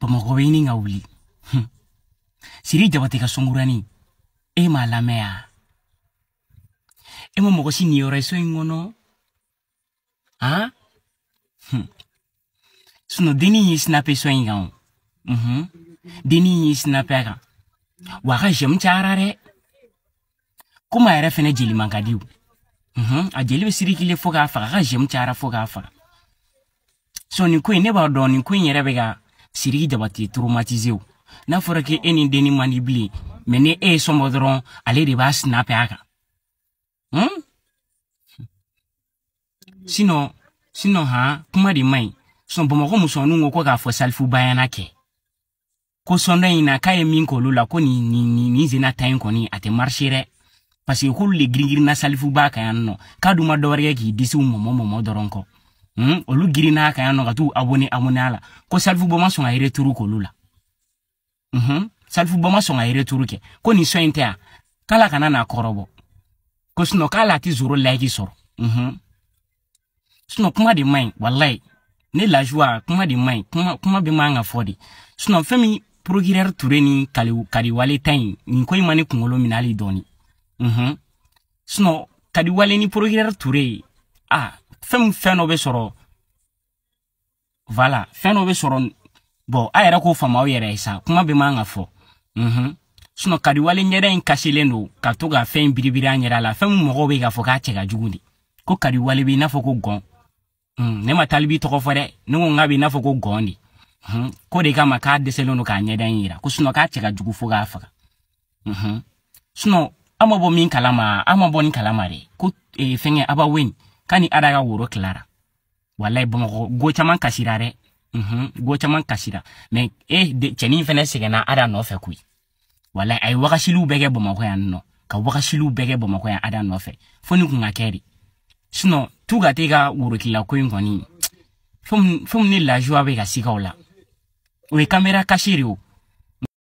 bamakɔ bɛ ɲini siri jabate ka songurani e m'a lamɛn a e ma mɔgɔ si niyɔrɔ ye so a sinɔ dennin y'i sinape so in kan mhm. y'i sinape a kan wa a ka zɛmu cayara jeli man mhm. a jeli bɛ sirikile fɔ k'a faga a ka zɛmu cayara fɔ k'a faga sɔn ne b'a dɔn nin ko in yɛrɛ siriki jabati traumatise o n'a fora k'e eni deni denni man di e ye e ale de bas na a kan hmm? sinɔ sinɔ ha, kuma de mai, ɲi sɔn bamakɔ musɔnninw ko ko k'a fo salfu bayana ke. ko sɔndɔ ina na k'a ye min k'olu la ko ni ni ni ni zena ta in kɔni a tɛ marise dɛ paseke k'olu le giringirinna salifu b'a kan yan nɔ k'a dun ma dɔwɛrɛ kɛ k'i disiw mɔmɔ momo dɔrɔn kɔ mm, olu girinna a kan yan ka t'u abone abone ala ko salfu ma sɔn ka turu k'olu la mm -hmm. salfu ma sɔn ka turu kɛ ko ni sɔn in tɛ a k'ala kana n'a kɔrɔbɔ ko sinɔ k'ala ti zoro laiki sɔrɔ mm -hmm. sinɔ kuma de man ɲi walayi ne lajuwa kuma de man kuma, kuma bɛ man ka fɔ de sinɔ fɛn min procureur ture ni kadiwale ta ɲi nin ko in ma ne kunkolo minɛ dɔɔni mm -hmm. sinɔ kadiwale ni procureur ture ah, fɛn fɛn dɔ bɛ sɔrɔ voilà fɛn dɔ bɛ sɔrɔ bɔn a yɛrɛ k'o faamu aw yɛrɛ ye sa kuma bɛ man ka fɔ unhun sinɔn kadiwale ɲɛda in kasilen don ka to ka fɛn biribiri an yɛrɛ la fɛn min mɔgɔw bɛ k'a fɔ k'a cɛ ka jugu de ko kadiwale bɛ i n'a fɔ ko gɔn mm, ne ma talibi tɔgɔ fɔ dɛ ne ko n k'a bɛ i n'a fɔ ko gɔn de mm, ko de kama k'a dɛsɛlen don k'a ɲɛda in yira ko sinɔn k'a cɛ ka jugu fo k'a faga mm sinɔn an ma bɔ min kalama an ma bɔ nin kalama dɛ ko eh, ee, fɛngɛ abaweni kani ada ka woro kilara wallahi bamakɔ go caman kasira dɛ mhm go caman kasira mɛ eh, e cɛnin fɛnɛ sɛgɛnna ada nɔfɛ koyi wallahi a ye wagasiliw bɛɛ kɛ bamakɔ yan nɔ ka wagasiliw bɛɛ kɛ bamakɔ yan ada nɔfɛ fo ni kun ka kɛ de sinɔn tu ka tɛ ka worokilila ko in kɔni fɛn min ni lajuwa bɛ ka sikaw la o ye kamera kasi de o